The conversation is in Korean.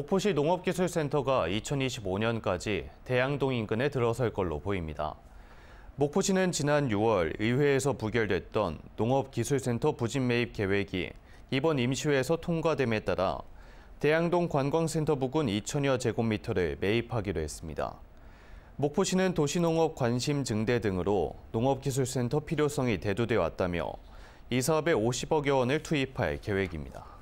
목포시 농업기술센터가 2025년까지 대양동 인근에 들어설 걸로 보입니다. 목포시는 지난 6월 의회에서 부결됐던 농업기술센터 부진 매입 계획이 이번 임시회에서 통과됨에 따라 대양동 관광센터 부근 2천여 제곱미터를 매입하기로 했습니다. 목포시는 도시농업 관심 증대 등으로 농업기술센터 필요성이 대두돼 왔다며 이 사업에 50억여 원을 투입할 계획입니다.